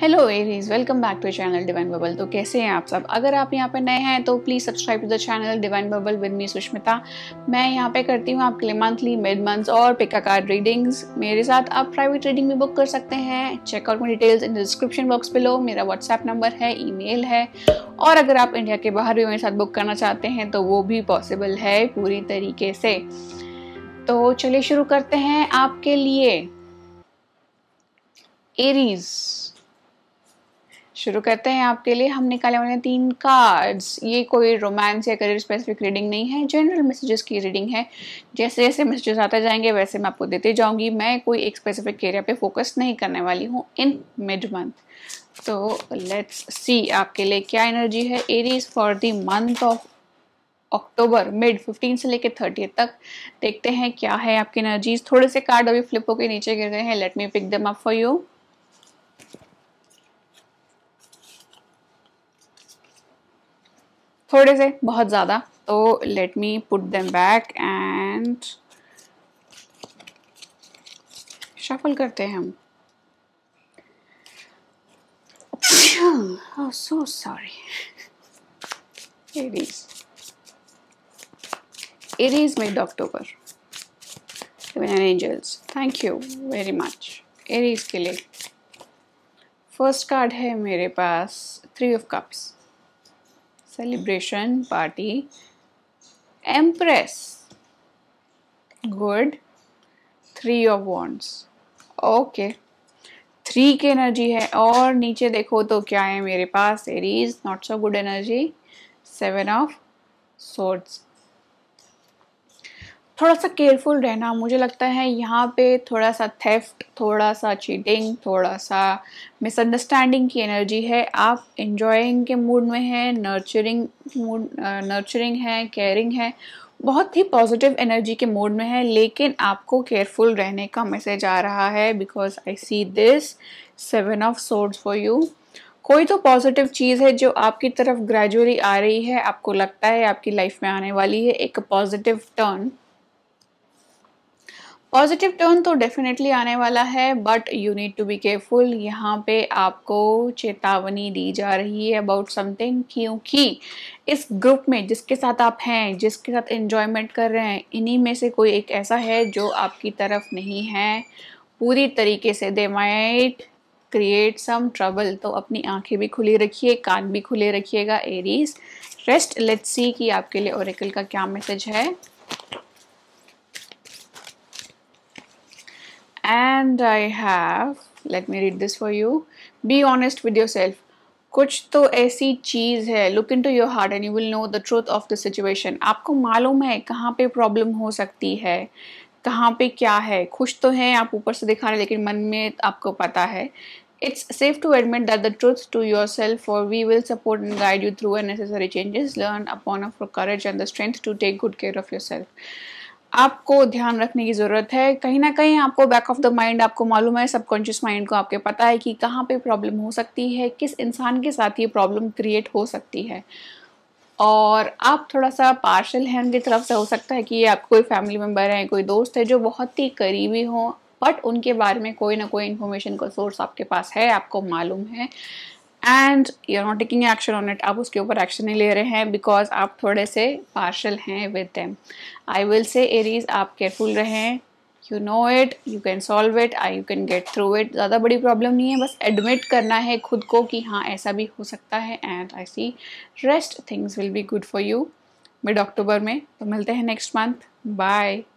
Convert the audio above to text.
hello Aries welcome back to channel Divine Bubble तो कैसे हैं आप सब अगर आप यहाँ पर नए हैं तो please subscribe to the channel Divine Bubble with me Sushmita मैं यहाँ पे करती हूँ आपके लिए मंथली मिड मंथ्स और पिका कार्ड रीडिंग्स मेरे साथ आप प्राइवेट रीडिंग भी बुक कर सकते हैं चेकआउट में details in description box below मेरा व्हाट्सएप नंबर है ई है और अगर आप इंडिया के बाहर भी मेरे साथ बुक करना चाहते हैं तो वो भी पॉसिबल है पूरी तरीके से तो चलिए शुरू करते हैं आपके लिए एरीज शुरू करते हैं आपके लिए हम निकाले वाले तीन कार्ड्स ये कोई रोमांस या करियर स्पेसिफिक रीडिंग नहीं है जनरल मैसेजेस की रीडिंग है जैसे जैसे मैसेजेस आते जाएंगे वैसे मैं आपको देते जाऊंगी मैं कोई एक स्पेसिफिक एरिया पे फोकस नहीं करने वाली हूँ इन मिड मंथ तो लेट्स सी आपके लिए क्या एनर्जी है Aries for the month of October mid fifteen से लेकर थर्टी तक देखते हैं क्या है आपकी एनर्जीज थोड़े से कार्ड अभी फ्लिप होकर नीचे गिर गए हैं let me pick them up for you थोड़े से बहुत ज़्यादा तो let me put them back and shuffle करते हैं हम so sorry Aries Aries mid October angels thank you very much Aries के लिए फर्स्ट कार्ड है मेरे पास three of cups celebration party empress good three of wands okay three की energy है और नीचे देखो तो क्या है मेरे पास Aries not so good energy seven of swords थोड़ा सा केयरफुल रहना मुझे लगता है यहाँ पे थोड़ा सा थेफ्ट थोड़ा सा चीटिंग थोड़ा सा मिसअंडरस्टैंडिंग की एनर्जी है आप इन्जॉइंग के मूड में हैं नर्चरिंग मूड नर्चरिंग है केयरिंग है बहुत ही पॉजिटिव एनर्जी के मूड में है लेकिन आपको केयरफुल रहने का मैसेज आ रहा है because I see this seven of swords for you कोई तो पॉजिटिव चीज़ है जो आपकी तरफ ग्रेजुअली आ रही है आपको लगता है आपकी लाइफ में आने वाली है एक पॉजिटिव टर्न पॉजिटिव टर्न तो डेफिनेटली आने वाला है but you need to be careful यहाँ पे आपको चेतावनी दी जा रही है अबाउट समथिंग क्योंकि इस ग्रुप में जिसके साथ आप हैं जिसके साथ इंजॉयमेंट कर रहे हैं इन्हीं में से कोई एक ऐसा है जो आपकी तरफ नहीं है पूरी तरीके से they might create some trouble तो अपनी आंखें भी खुली रखिए कान भी खुले रखिएगा एरीज रेस्ट लेट्स सी कि आपके लिए ओरेकल का क्या मैसेज है and I have let me read this for you be honest with yourself कुछ तो ऐसी चीज़ है look into your heart and you will know the truth of the situation आपको मालूम है कहाँ पे प्रॉब्लम हो सकती है कहाँ पे क्या है खुश तो हैं आप ऊपर से दिखा रहे हैं लेकिन मन में आपको पता है it's safe to admit that the truth to yourself और we will support and guide you through a necessary changes learn upon of courage and the strength to take good care of yourself आपको ध्यान रखने की ज़रूरत है कहीं ना कहीं आपको बैक ऑफ द माइंड आपको मालूम है सबकॉन्शियस माइंड को आपके पता है कि कहाँ पे प्रॉब्लम हो सकती है किस इंसान के साथ ये प्रॉब्लम क्रिएट हो सकती है और आप थोड़ा सा पार्शल हैं उनकी तरफ से हो सकता है कि ये कोई फैमिली मेम्बर हैं कोई दोस्त है जो बहुत ही करीबी हों बट उनके बारे में कोई ना कोई इन्फॉर्मेशन का सोर्स आपके पास है आपको मालूम है and you are not taking action on it आप उसके ऊपर एक्शन नहीं ले रहे हैं बिकॉज आप थोड़े से पार्शल हैं with them I will say Aries आप केयरफुल रहें you know it you can solve it I you can get through it ज़्यादा बड़ी प्रॉब्लम नहीं है बस एडमिट करना है खुद को कि हाँ ऐसा भी हो सकता है and I see rest things will be good for you mid October में तो मिलते हैं नेक्स्ट मंथ बाय